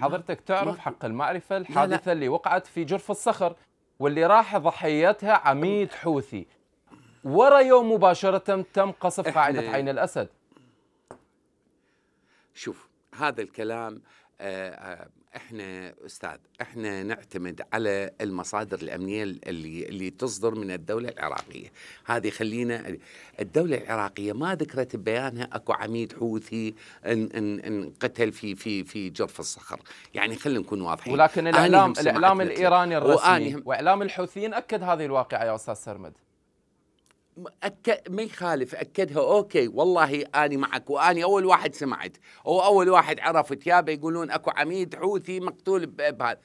حضرتك تعرف حق المعرفة الحادثة لا لا. اللي وقعت في جرف الصخر واللي راح ضحيتها عميد حوثي ورا يوم مباشرة تم قصف قاعدة عين الأسد شوف هذا الكلام آه، آه، احنا استاذ احنا نعتمد على المصادر الامنيه اللي اللي تصدر من الدوله العراقيه، هذه خلينا الدوله العراقيه ما ذكرت ببيانها اكو عميد حوثي انقتل في في في جرف الصخر، يعني خلينا نكون واضحين ولكن الاعلام الاعلام الايراني الرسمي واعلام الحوثيين اكد هذه الواقعه يا استاذ سرمد أك... ما يخالف اكدها اوكي والله اني معك واني اول واحد سمعت او اول واحد عرفت يابا يقولون اكو عميد حوثي مقتول بهذا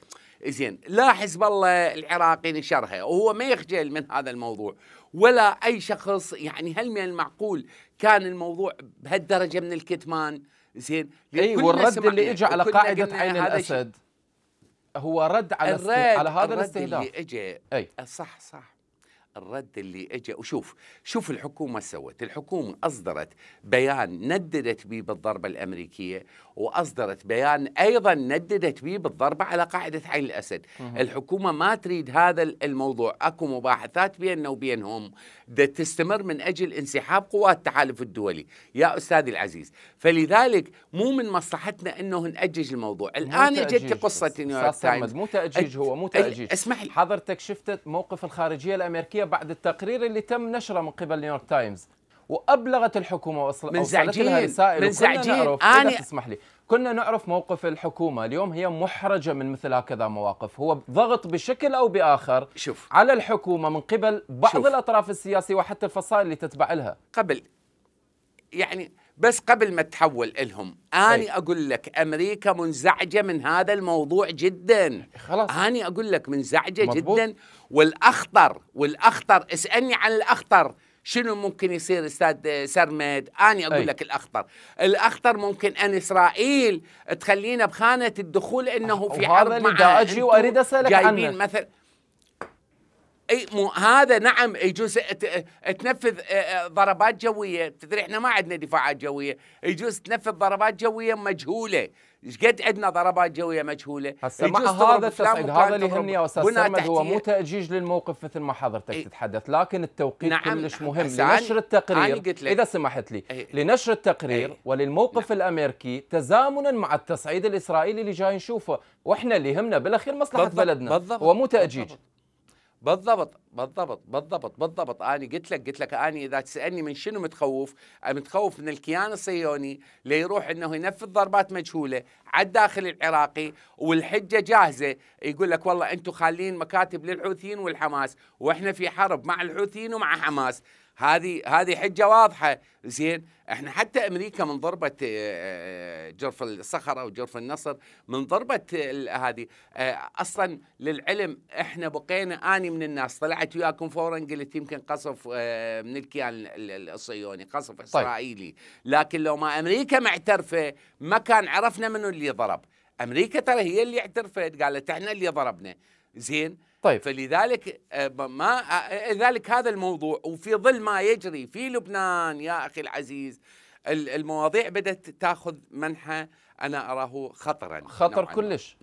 زين لا حزب الله العراقي نشرها وهو ما يخجل من هذا الموضوع ولا اي شخص يعني هل من المعقول كان الموضوع بهالدرجه من الكتمان زين اي والرد اللي اجى على قاعده عين الاسد هو رد على الرد على هذا الاستهداف اللي اجى اي صح صح الرد اللي اجى وشوف شوف الحكومه سوت الحكومه اصدرت بيان نددت به بالضربه الامريكيه واصدرت بيان ايضا نددت به بالضربه على قاعده عين الاسد مه. الحكومه ما تريد هذا الموضوع اكو مباحثات بيننا وبينهم تستمر من اجل انسحاب قوات التحالف الدولي يا استاذي العزيز فلذلك مو من مصلحتنا انه ناجج الموضوع الان اجت قصه نيويورك تايمز مو تاجيج هو مو تاجيج اسمح لي حضرتك شفت موقف الخارجيه الامريكيه بعد التقرير اللي تم نشره من قبل نيويورك تايمز وابلغت الحكومه وصل من زعجين رسائل من زعجين انا تسمح لي كنا نعرف موقف الحكومه اليوم هي محرجه من مثل هكذا مواقف هو ضغط بشكل او باخر شوف على الحكومه من قبل بعض شوف. الاطراف السياسيه وحتى الفصائل اللي تتبع لها قبل يعني بس قبل ما تحول لهم أنا طيب. أقول لك أمريكا منزعجة من هذا الموضوع جدا إيه، خلاص أنا أقول لك منزعجة مضبوط. جدا والأخطر والأخطر اسألني عن الأخطر شنو ممكن يصير استاذ سرمد اني اقول أي. طيب. لك الاخطر الاخطر ممكن ان اسرائيل تخلينا بخانه الدخول انه أه، في حرب هذا اللي اجي واريد اسالك عنه مثلا اي مو هذا نعم يجوز تنفذ ضربات جويه تدري احنا ما عندنا دفاعات جويه يجوز تنفذ ضربات جويه مجهوله ايش قد عندنا ضربات جويه مجهوله هسه مع هذا التصعيد هذا اللي يهمني يا استاذ سرمد هو مو تاجيج للموقف مثل ما حضرتك ايه تتحدث لكن التوقيت نعم كلش مهم لنشر التقرير اذا سمحت لي ايه لنشر التقرير ايه وللموقف نعم الامريكي تزامنا مع التصعيد الاسرائيلي اللي جاي نشوفه واحنا اللي يهمنا بالاخير مصلحه بلدنا هو مو تاجيج بالضبط بالضبط بالضبط بالضبط بالضبط أنا قلت لك قلت لك أنا إذا تسألني من شنو متخوف متخوف من الكيان الصهيوني ليروح أنه ينفذ ضربات مجهولة على الداخل العراقي والحجة جاهزة يقول لك والله أنتم خالين مكاتب للحوثيين والحماس وإحنا في حرب مع الحوثيين ومع حماس هذه هذه حجه واضحه زين احنا حتى امريكا من ضربه آه، آه، جرف الصخره وجرف النصر من ضربه آه، هذه اصلا للعلم احنا بقينا اني من الناس طلعت وياكم فورا قلت يمكن قصف من الكيان الصهيوني قصف طيب. اسرائيلي لكن لو ما امريكا معترفه ما كان عرفنا منو اللي ضرب امريكا ترى هي اللي اعترفت قالت احنا اللي ضربنا زين طيب فلذلك آه، ما آه، ذلك هذا الموضوع وفي ظل ما يجري في لبنان يا اخي العزيز المواضيع بدات تاخذ منحى انا اراه خطرا خطر كلش